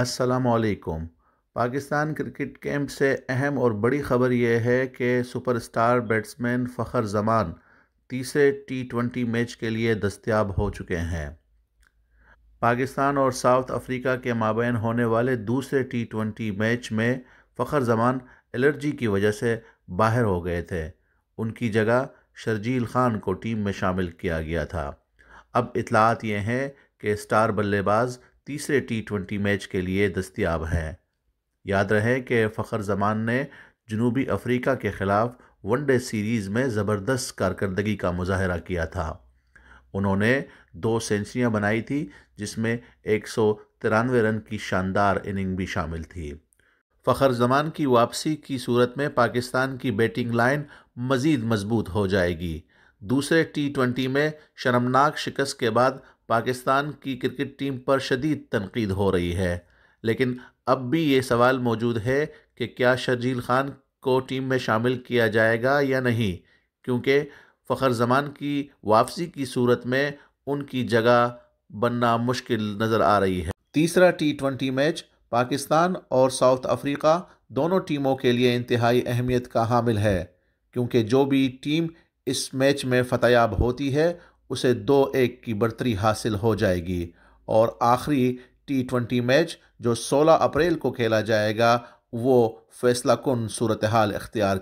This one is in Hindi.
असलकुम पाकिस्तान क्रिकेट कैंप से अहम और बड़ी खबर यह है कि super star batsman Fakhar Zaman तीसरे टी ट्वेंटी मैच के लिए दस्तियाब हो चुके हैं पाकिस्तान और साउथ अफ्रीका के माबेन होने वाले दूसरे टी ट्वेंटी मैच में फ़खर जमान एलर्जी की वजह से बाहर हो गए थे उनकी जगह शर्जील खान को टीम में शामिल किया गया था अब इतलात ये हैं कि स्टार बल्लेबाज तीसरे टी ट्वेंटी मैच के लिए दस्तियाब हैं याद रहे कि फ़खर जमान ने जनूबी अफ्रीका के ख़िलाफ़ वनडे सीरीज़ में ज़बरदस्त कारकर्दगी का मुजाहरा किया था उन्होंने दो सेंचुरियाँ बनाई थी जिसमें एक सौ तिरानवे रन की शानदार इनिंग भी शामिल थी फ़खर जमान की वापसी की सूरत में पाकिस्तान की बैटिंग लाइन मज़ीद मजबूत हो जाएगी दूसरे टी ट्वेंटी में शर्मनाक शिकस्त के बाद पाकिस्तान की क्रिकेट टीम पर शदीद तनकीद हो रही है लेकिन अब भी ये सवाल मौजूद है कि क्या शर्जील खान को टीम में शामिल किया जाएगा या नहीं क्योंकि फ़खर जमान की वापसी की सूरत में उनकी जगह बनना मुश्किल नज़र आ रही है तीसरा टी ट्वेंटी मैच पाकिस्तान और साउथ अफ्रीका दोनों टीमों के लिए इंतहाई अहमियत का हामिल है क्योंकि जो भी टीम इस मैच में फतयाब होती है उसे दो एक की बढ़तरी हासिल हो जाएगी और आखिरी टी ट्वेंटी मैच जो 16 अप्रैल को खेला जाएगा वो फैसला कन सूरत हाल अख्तियार